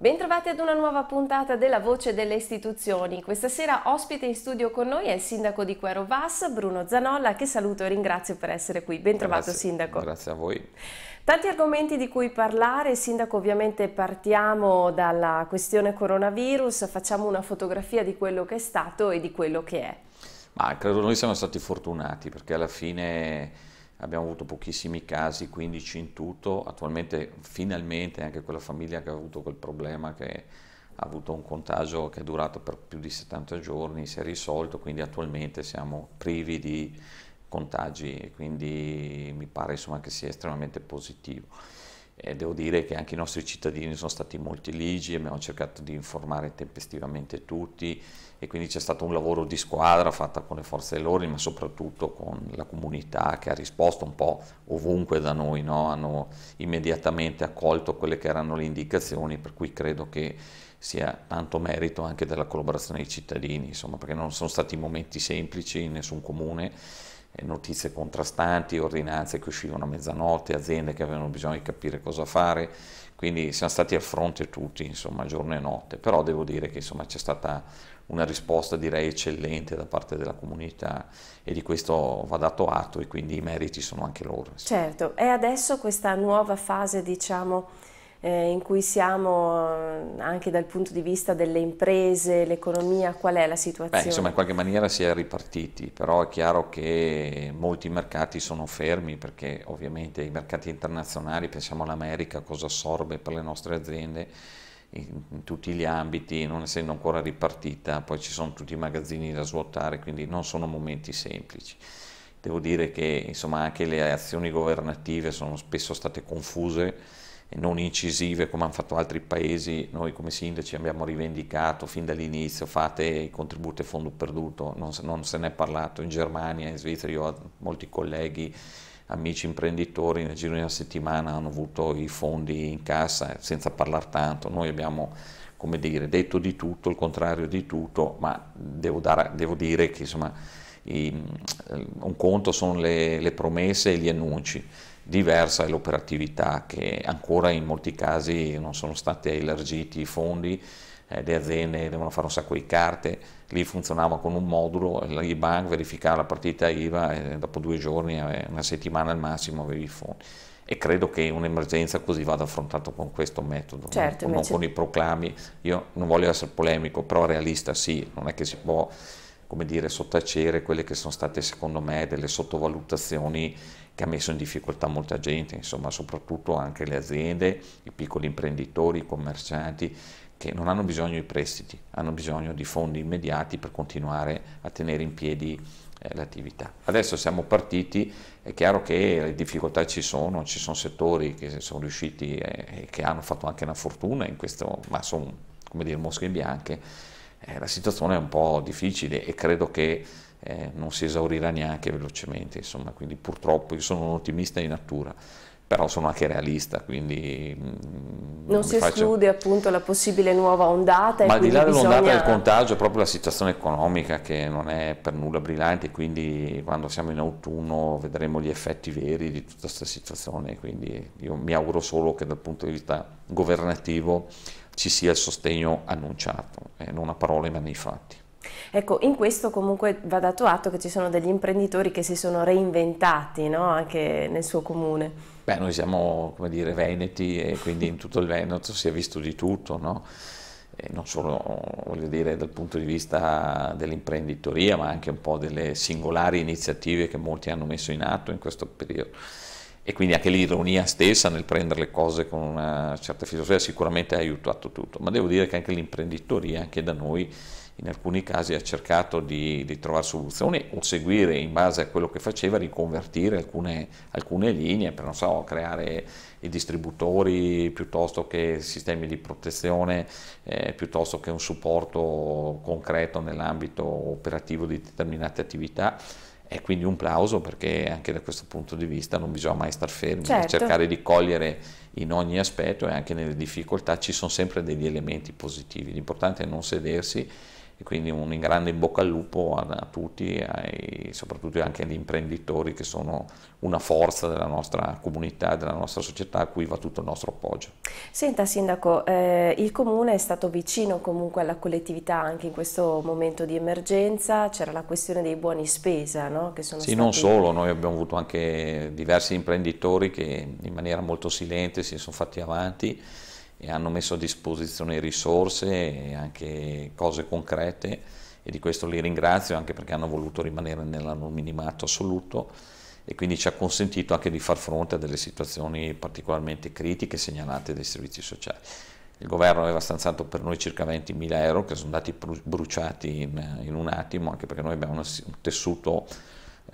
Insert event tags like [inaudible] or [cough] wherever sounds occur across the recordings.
Bentrovati ad una nuova puntata della Voce delle Istituzioni. Questa sera ospite in studio con noi è il sindaco di Quero Vas, Bruno Zanolla, che saluto e ringrazio per essere qui. Bentrovato Grazie. sindaco. Grazie a voi. Tanti argomenti di cui parlare, sindaco ovviamente partiamo dalla questione coronavirus, facciamo una fotografia di quello che è stato e di quello che è. Ma credo noi siamo stati fortunati perché alla fine abbiamo avuto pochissimi casi, 15 in tutto, attualmente finalmente anche quella famiglia che ha avuto quel problema che ha avuto un contagio che è durato per più di 70 giorni si è risolto, quindi attualmente siamo privi di contagi, quindi mi pare insomma, che sia estremamente positivo. E devo dire che anche i nostri cittadini sono stati molto ligi, abbiamo cercato di informare tempestivamente tutti e quindi c'è stato un lavoro di squadra fatta con le forze dell'ordine, ma soprattutto con la comunità che ha risposto un po' ovunque da noi, no? hanno immediatamente accolto quelle che erano le indicazioni, per cui credo che sia tanto merito anche della collaborazione dei cittadini, insomma, perché non sono stati momenti semplici in nessun comune eh, notizie contrastanti, ordinanze che uscivano a mezzanotte, aziende che avevano bisogno di capire cosa fare, quindi siamo stati a fronte tutti, insomma, giorno e notte, però devo dire che c'è stata una risposta direi eccellente da parte della comunità e di questo va dato atto e quindi i meriti sono anche loro. Certo, e adesso questa nuova fase, diciamo, eh, in cui siamo eh, anche dal punto di vista delle imprese, l'economia, qual è la situazione? Beh, insomma in qualche maniera si è ripartiti, però è chiaro che molti mercati sono fermi perché ovviamente i mercati internazionali, pensiamo all'America, cosa assorbe per le nostre aziende, in tutti gli ambiti, non essendo ancora ripartita, poi ci sono tutti i magazzini da svuotare, quindi non sono momenti semplici. Devo dire che insomma, anche le azioni governative sono spesso state confuse non incisive come hanno fatto altri paesi, noi come sindaci abbiamo rivendicato fin dall'inizio fate i contributi a fondo perduto, non, non, se ne è parlato in Germania, in Svizzera, io ho molti colleghi, amici imprenditori nel giro di una settimana hanno avuto i fondi in cassa senza parlare tanto, noi abbiamo come dire, detto di tutto, il contrario di tutto, ma devo, dare, devo dire che insomma, i, un conto sono le, le promesse e gli annunci diversa è l'operatività che ancora in molti casi non sono stati elargiti i fondi, eh, le aziende devono fare un sacco di carte, lì funzionava con un modulo, l'IBAN verificava la partita IVA e dopo due giorni, eh, una settimana al massimo avevi i fondi. E credo che un'emergenza così vada affrontata con questo metodo, certo, non, invece... con i proclami. Io non voglio essere polemico, però realista sì, non è che si può come dire, sottacere quelle che sono state secondo me delle sottovalutazioni che ha messo in difficoltà molta gente, insomma, soprattutto anche le aziende, i piccoli imprenditori, i commercianti che non hanno bisogno di prestiti, hanno bisogno di fondi immediati per continuare a tenere in piedi eh, l'attività. Adesso siamo partiti, è chiaro che le difficoltà ci sono, ci sono settori che sono riusciti eh, e eh, che hanno fatto anche una fortuna in questo, ma sono come dire mosche bianche eh, la situazione è un po' difficile e credo che eh, non si esaurirà neanche velocemente, insomma, quindi purtroppo io sono un ottimista di natura però sono anche realista, quindi... Mm, non, non si faccio... esclude appunto la possibile nuova ondata. Ma al di là dell'ondata bisogna... del contagio è proprio la situazione economica che non è per nulla brillante, quindi quando siamo in autunno vedremo gli effetti veri di tutta questa situazione, quindi io mi auguro solo che dal punto di vista governativo ci sia il sostegno annunciato, eh, non a parole ma nei fatti. Ecco, in questo comunque va dato atto che ci sono degli imprenditori che si sono reinventati no? anche nel suo comune. Beh, noi siamo, come dire, veneti e quindi in tutto il Veneto si è visto di tutto, no? non solo, voglio dire, dal punto di vista dell'imprenditoria, ma anche un po' delle singolari iniziative che molti hanno messo in atto in questo periodo e quindi anche l'ironia stessa nel prendere le cose con una certa filosofia sicuramente ha aiutato tutto, ma devo dire che anche l'imprenditoria, anche da noi, in alcuni casi ha cercato di, di trovare soluzioni o seguire in base a quello che faceva, riconvertire alcune, alcune linee per, non so, creare i distributori piuttosto che sistemi di protezione, eh, piuttosto che un supporto concreto nell'ambito operativo di determinate attività. E quindi un plauso perché anche da questo punto di vista non bisogna mai star fermi, certo. cercare di cogliere in ogni aspetto e anche nelle difficoltà ci sono sempre degli elementi positivi. L'importante è non sedersi e quindi un grande in bocca al lupo a, a tutti, ai, soprattutto anche agli imprenditori che sono una forza della nostra comunità, della nostra società, a cui va tutto il nostro appoggio. Senta Sindaco, eh, il Comune è stato vicino comunque alla collettività anche in questo momento di emergenza, c'era la questione dei buoni spesa, no? sì, stati... non solo, noi abbiamo avuto anche diversi imprenditori che in maniera molto silente si sono fatti avanti, e hanno messo a disposizione risorse e anche cose concrete e di questo li ringrazio anche perché hanno voluto rimanere nell'anonimato assoluto e quindi ci ha consentito anche di far fronte a delle situazioni particolarmente critiche segnalate dai servizi sociali. Il governo aveva stanziato per noi circa 20.000 euro che sono andati bruciati in, in, un attimo, anche perché noi abbiamo un tessuto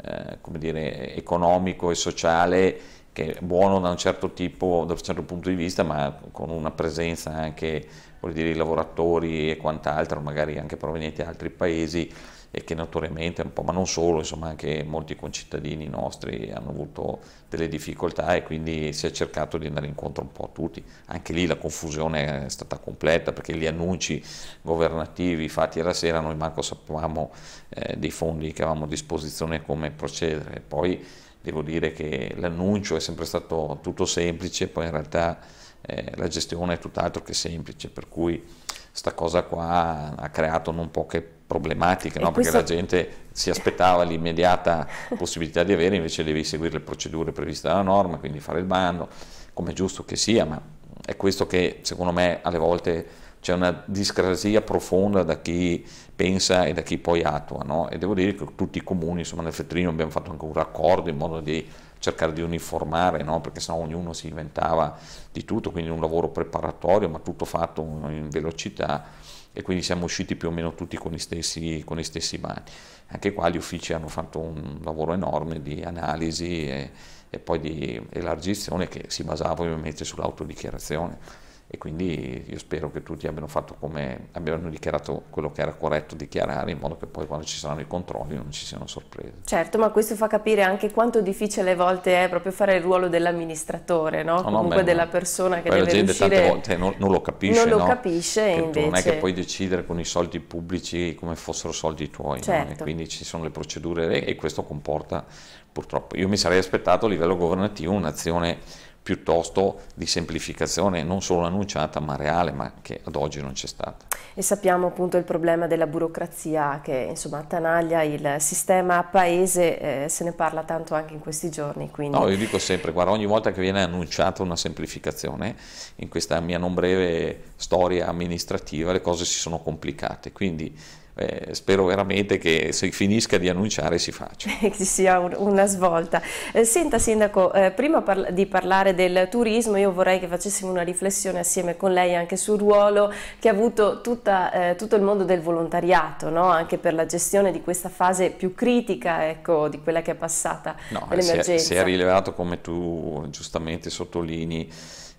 eh, dire, economico e sociale che è buono da un certo tipo, da un certo punto di vista, ma con una presenza anche, voglio dire, di lavoratori e quant'altro, magari anche provenienti da altri paesi e che notoriamente un po', ma non solo, insomma anche molti concittadini nostri hanno avuto delle difficoltà e quindi si è cercato di andare incontro un po' a tutti. Anche lì la confusione è stata completa perché gli annunci governativi fatti alla sera noi manco sapevamo eh, dei fondi che avevamo a disposizione e come procedere. Poi devo dire che l'annuncio è sempre stato tutto semplice, poi in realtà eh, la gestione è tutt'altro che semplice, per cui questa cosa qua ha creato non poche problematiche, no? questo... perché la gente si aspettava l'immediata [laughs] possibilità di avere, invece devi seguire le procedure previste dalla norma, quindi fare il bando, come è giusto che sia, ma è questo che secondo me alle volte c'è una discrasia profonda da chi pensa e da chi poi attua, no? e devo dire che tutti i comuni, insomma nel Fetrino abbiamo fatto anche un raccordo in modo di cercare di uniformare, no? perché sennò ognuno si inventava di tutto, quindi un lavoro preparatorio, ma tutto fatto in velocità e quindi siamo usciti più o meno tutti con gli stessi, con gli stessi mani. Anche qua gli uffici hanno fatto un lavoro enorme di analisi e, e poi di elargizione che si basava ovviamente sull'autodichiarazione e quindi io spero che tutti abbiano fatto come abbiano dichiarato quello che era corretto dichiarare in modo che poi quando ci saranno i controlli non ci siano sorprese. Certo, ma questo fa capire anche quanto difficile a volte è proprio fare il ruolo dell'amministratore, no? no comunque beh, della persona che deve la gente riuscire... tante volte non, non, lo capisce, non lo no? capisce invece... non è che puoi decidere con i soldi pubblici come fossero soldi tuoi, certo. quindi ci sono le procedure e questo comporta purtroppo. Io mi sarei aspettato a livello governativo un'azione piuttosto di semplificazione non solo annunciata ma reale ma che ad oggi non c'è stata. E sappiamo appunto il problema della burocrazia che insomma attanaglia il sistema paese, eh, se ne parla tanto anche in questi giorni. Quindi... No, io dico sempre, guarda, ogni volta che viene annunciata una semplificazione, in questa mia non breve storia amministrativa le cose si sono complicate, quindi eh, spero veramente che si finisca di annunciare si faccia. [laughs] Che ci sia un, una svolta. Eh, senta Sindaco, eh, prima parla di parlare del turismo io vorrei che facessimo una riflessione assieme con lei anche sul ruolo che ha avuto tutta, eh, tutto il mondo del volontariato, no? anche per la gestione di questa fase più critica ecco, di quella che è passata no, dell'emergenza. Eh, si, si è rilevato come tu giustamente sottolinei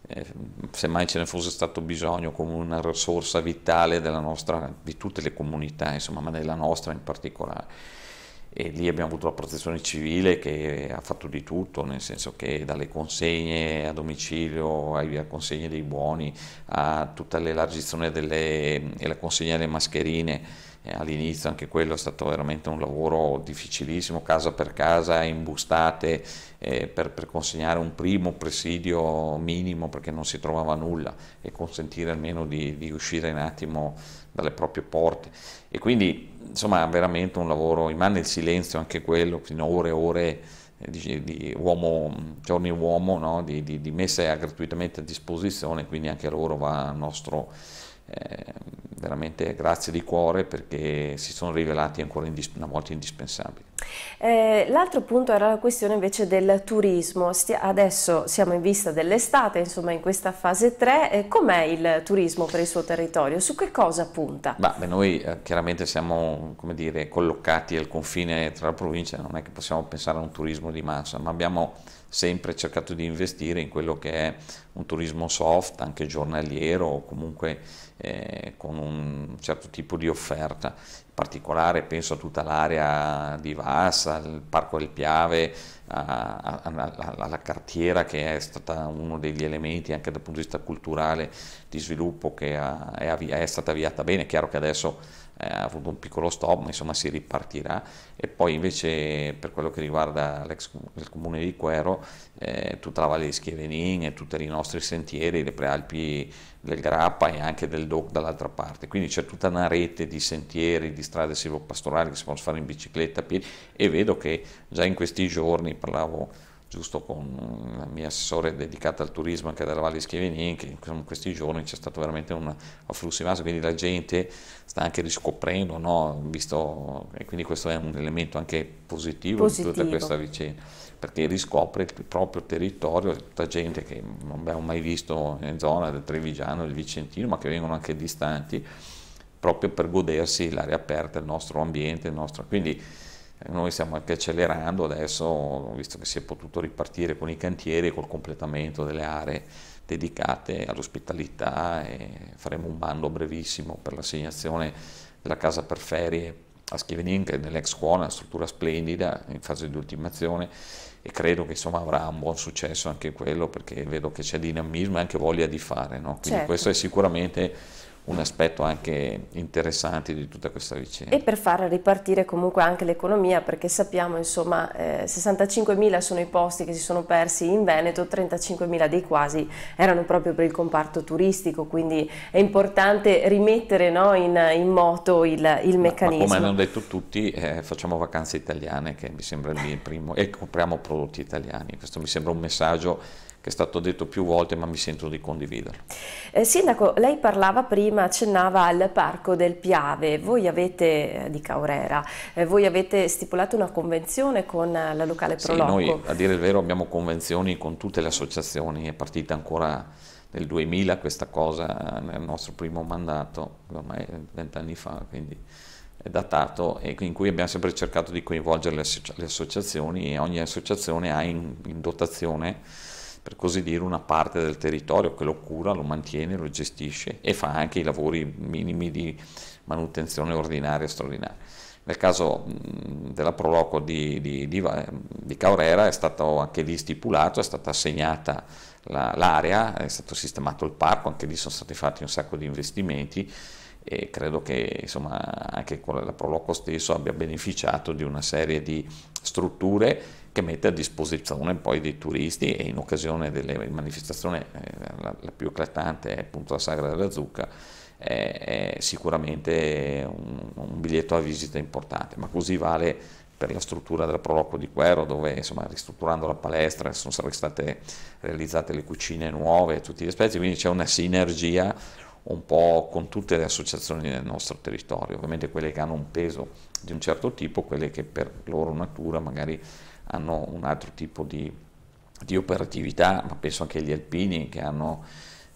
eh, semmai ce ne fosse stato bisogno come una risorsa vitale nostra, di tutte le comunità, insomma, ma della nostra in particolare. E lì abbiamo avuto la protezione civile che ha fatto di tutto, nel senso che dalle consegne a domicilio, alle consegne dei buoni, a tutta l'elargizione e la consegna delle mascherine, all'inizio anche quello è stato veramente un lavoro difficilissimo, casa per casa, imbustate eh, per, per, consegnare un primo presidio minimo perché non si trovava nulla e consentire almeno di, di, uscire un attimo dalle proprie porte. E quindi insomma veramente un lavoro, rimane il silenzio anche quello, fino a ore e ore. Eh, di, di uomo, giorni uomo no? di, di, di messe gratuitamente a disposizione, quindi anche a loro va il nostro eh, veramente grazie di cuore perché si sono rivelati ancora una volta indispensabili. Eh, l'altro punto era la questione invece del turismo, Stia adesso siamo in vista dell'estate, insomma in questa fase 3, eh, com'è il turismo per il suo territorio? Su che cosa punta? Bah, beh, noi eh, chiaramente siamo dire, collocati al confine tra la provincia, non è che possiamo pensare a un turismo di massa, ma abbiamo sempre cercato di investire in quello che è un turismo soft, anche giornaliero o comunque eh, con un certo tipo di offerta. In particolare penso a tutta l'area di Vas, al Parco del Piave, a, a, a, alla cartiera che è stata uno degli elementi anche dal punto di vista culturale di sviluppo che è, è, è stata avviata bene. È chiaro che adesso eh, ha avuto un piccolo stop, ma insomma si ripartirà. E poi invece per quello che riguarda l'ex comune di Quero, eh, tutta la Valle di Schievenin e tutti i nostri sentieri, le prealpi del Grappa e anche del Doc dall'altra parte. Quindi c'è tutta una rete di sentieri, di strade silvopastorali che si possono fare in bicicletta, a piedi e vedo che già in questi giorni parlavo giusto con la mia assessore dedicata al turismo anche della Valle Schievenin, che in questi giorni c'è stato veramente un afflusso di massa, quindi la gente sta anche riscoprendo, no? Visto, e quindi questo è un elemento anche positivo, positivo. di tutta questa vicenda, perché riscopre il proprio territorio, tutta gente che non abbiamo mai visto in zona del Trevigiano, del Vicentino, ma che vengono anche distanti, proprio per godersi l'aria aperta, il nostro ambiente, il nostro... Quindi, eh, noi stiamo anche accelerando adesso, visto che si è potuto ripartire con i cantieri e col completamento delle aree dedicate all'ospitalità e faremo un bando brevissimo per l'assegnazione della casa per ferie a Schiveninca, nell'ex scuola, una struttura splendida in fase di ultimazione e credo che insomma avrà un buon successo anche quello perché vedo che c'è dinamismo e anche voglia di fare, no? quindi certo. questo è sicuramente un aspetto anche interessante di tutta questa vicenda. E per far ripartire comunque anche l'economia, perché sappiamo insomma eh, 65.000 sono i posti che si sono persi in Veneto, 35.000 dei quasi erano proprio per il comparto turistico, quindi è importante rimettere no, in, in, moto il, il meccanismo. Ma, ma come hanno detto tutti, eh, facciamo vacanze italiane, che mi sembra il primo, e compriamo prodotti italiani, questo mi sembra un messaggio che è stato detto più volte ma mi sento di condividerlo. Eh, Sindaco, lei parlava prima, accennava al Parco del Piave, voi avete, eh, di Caurera, eh, voi avete stipulato una convenzione con la locale Prolocco. Sì, noi a dire il vero abbiamo convenzioni con tutte le associazioni, è partita ancora nel 2000 questa cosa nel nostro primo mandato, ormai vent'anni fa, quindi è datato, e in cui abbiamo sempre cercato di coinvolgere le, associ le associazioni e ogni associazione ha in, in dotazione per così dire, una parte del territorio che lo cura, lo mantiene, lo gestisce e fa anche i lavori minimi di manutenzione ordinaria e straordinaria. Nel caso della Proloco di, di, di, di Caurera è stato anche lì stipulato, è stata assegnata la, l'area, è stato sistemato il parco, anche lì sono stati fatti un sacco di investimenti e credo che insomma, anche la Proloco stesso abbia beneficiato di una serie di strutture che mette a disposizione poi dei turisti e in occasione delle manifestazioni, eh, la, la più eclatante è appunto la Sagra della Zucca, è, è sicuramente un, un, biglietto a visita importante, ma così vale per la struttura del Proloco di Quero, dove insomma ristrutturando la palestra sono state realizzate le cucine nuove, tutti gli aspetti, quindi c'è una sinergia un po' con tutte le associazioni del nostro territorio, ovviamente quelle che hanno un peso di un certo tipo, quelle che per loro natura magari hanno un altro tipo di, di operatività, ma penso anche agli alpini che hanno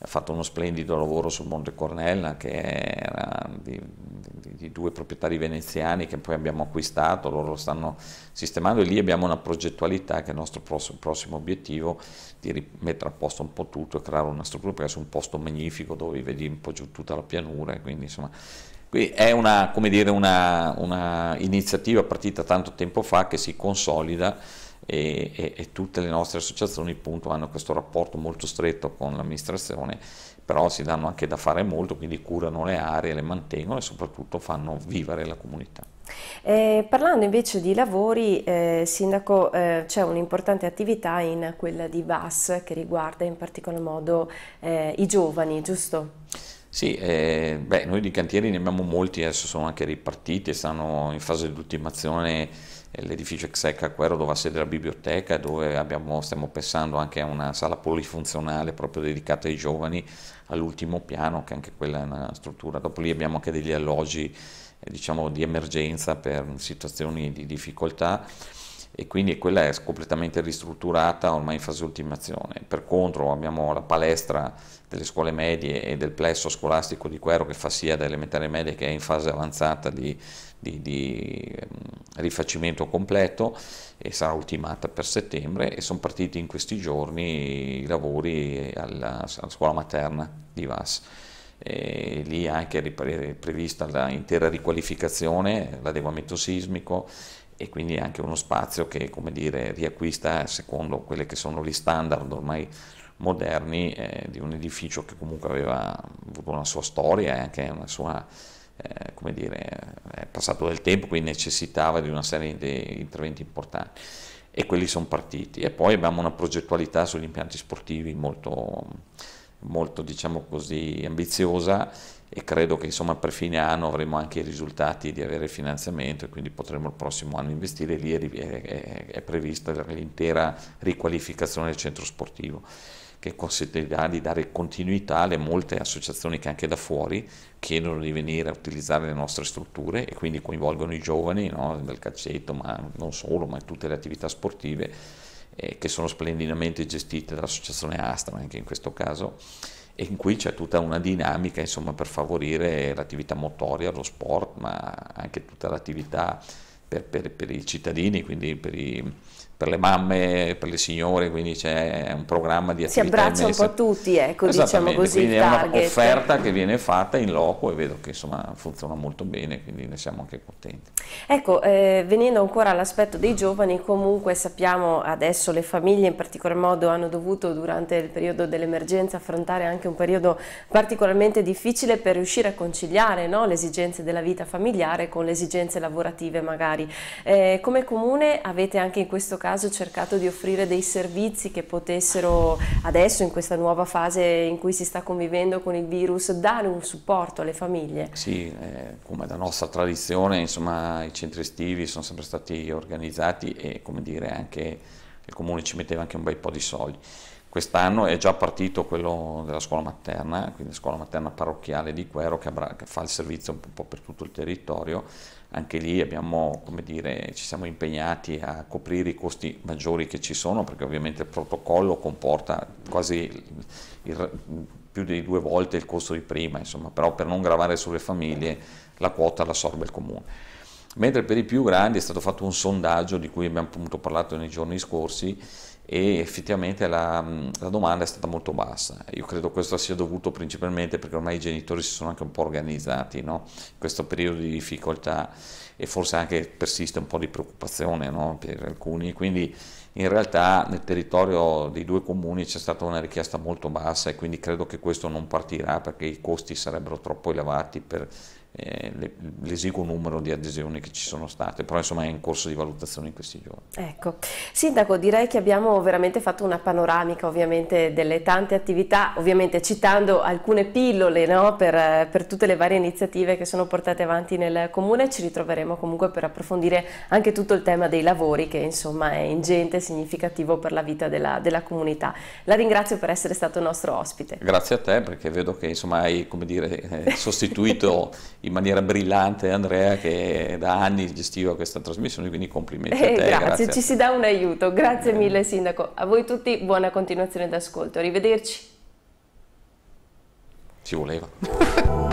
fatto uno splendido lavoro sul Monte Cornella che era di, di, di, due proprietari veneziani che poi abbiamo acquistato, loro lo stanno sistemando e lì abbiamo una progettualità che è il nostro prossimo, prossimo obiettivo di rimettere a posto un po' tutto e creare una struttura perché è un posto magnifico dove vedi un po' giù tutta la pianura quindi insomma Qui è una, dire, una, una, iniziativa partita tanto tempo fa che si consolida e, e, e tutte le nostre associazioni appunto, hanno questo rapporto molto stretto con l'amministrazione, però si danno anche da fare molto, quindi curano le aree, le mantengono e soprattutto fanno vivere la comunità. Eh, parlando invece di lavori, eh, Sindaco, eh, c'è un'importante attività in quella di VAS che riguarda in particolar modo eh, i giovani, giusto? Sì, eh, beh, noi di cantieri ne abbiamo molti, adesso sono anche ripartiti, stanno in fase di ultimazione eh, l'edificio Exec Acquero dove ha sede la biblioteca, dove abbiamo, stiamo pensando anche a una sala polifunzionale proprio dedicata ai giovani all'ultimo piano, che anche quella è una struttura. Dopo lì abbiamo anche degli alloggi eh, diciamo, di emergenza per situazioni di difficoltà e quindi quella è completamente ristrutturata ormai in fase di ultimazione. Per contro abbiamo la palestra delle scuole medie e del plesso scolastico di Quero che fa sia da elementare medie che è in fase avanzata di, di, di ehm, rifacimento completo e sarà ultimata per settembre e sono partiti in questi giorni i lavori alla, alla scuola materna di Vas. E lì anche è prevista l'intera riqualificazione, l'adeguamento sismico e quindi è anche uno spazio che come dire, riacquista secondo quelli che sono gli standard ormai moderni eh, di un edificio che comunque aveva avuto una sua storia e anche una sua, eh, come dire, è passato del tempo, quindi necessitava di una serie di interventi importanti e quelli sono partiti. E poi abbiamo una progettualità sugli impianti sportivi molto molto diciamo così ambiziosa e credo che insomma per fine anno avremo anche i risultati di avere finanziamento e quindi potremo il prossimo anno investire lì è, è, è prevista l'intera riqualificazione del centro sportivo che consentirà di dare continuità alle molte associazioni che anche da fuori chiedono di venire a utilizzare le nostre strutture e quindi coinvolgono i giovani no, del calcetto, ma non solo, ma in tutte le attività sportive eh, che sono splendidamente gestite dall'associazione Astra anche in questo caso e in cui c'è tutta una dinamica insomma, per favorire l'attività motoria, lo sport, ma anche tutta l'attività per, per, per i cittadini, quindi per i, per le mamme, per le signore, quindi c'è un programma di attività. Si abbraccia un po' tutti, ecco, diciamo così. Quindi è un'offerta che viene fatta in loco e vedo che insomma funziona molto bene, quindi ne siamo anche contenti. Ecco, eh, venendo ancora all'aspetto dei giovani, comunque sappiamo adesso le famiglie in particolar modo hanno dovuto durante il periodo dell'emergenza affrontare anche un periodo particolarmente difficile per riuscire a conciliare no, le esigenze della vita familiare con le esigenze lavorative magari. Eh, come comune avete anche in questo caso caso cercato di offrire dei servizi che potessero adesso in questa nuova fase in cui si sta convivendo con il virus dare un supporto alle famiglie? Sì, eh, come la nostra tradizione insomma i centri estivi sono sempre stati organizzati e come dire anche il comune ci metteva anche un bel po' di soldi. Quest'anno è già partito quello della scuola materna, quindi la scuola materna parrocchiale di Quero che, avrà, che fa il servizio un po' per tutto il territorio. Anche lì abbiamo, dire, ci siamo impegnati a coprire i costi maggiori che ci sono, perché ovviamente il protocollo comporta quasi il, il, più di due volte il costo di prima, insomma, però per non gravare sulle famiglie la quota l'assorbe il comune mentre per i più grandi è stato fatto un sondaggio di cui abbiamo parlato nei giorni scorsi e effettivamente la, la, domanda è stata molto bassa. Io credo questo sia dovuto principalmente perché ormai i genitori si sono anche un po' organizzati no? in questo periodo di difficoltà e forse anche persiste un po' di preoccupazione no? per alcuni, quindi in realtà nel territorio dei due comuni c'è stata una richiesta molto bassa e quindi credo che questo non partirà perché i costi sarebbero troppo elevati per eh, l'esiguo numero di adesioni che ci sono state, però insomma è in corso di valutazione in questi giorni. Ecco, Sindaco direi che abbiamo veramente fatto una panoramica ovviamente delle tante attività, ovviamente citando alcune pillole no, per, per, tutte le varie iniziative che sono portate avanti nel Comune, ci ritroveremo comunque per approfondire anche tutto il tema dei lavori che insomma è ingente e significativo per la vita della, della comunità. La ringrazio per essere stato nostro ospite. Grazie a te perché vedo che insomma hai come dire, [laughs] sostituito [laughs] in maniera brillante Andrea che da anni gestiva questa trasmissione, quindi complimenti eh, a te. Grazie, grazie, ci si dà un aiuto, grazie mille Sindaco. A voi tutti buona continuazione d'ascolto, arrivederci. Ci voleva.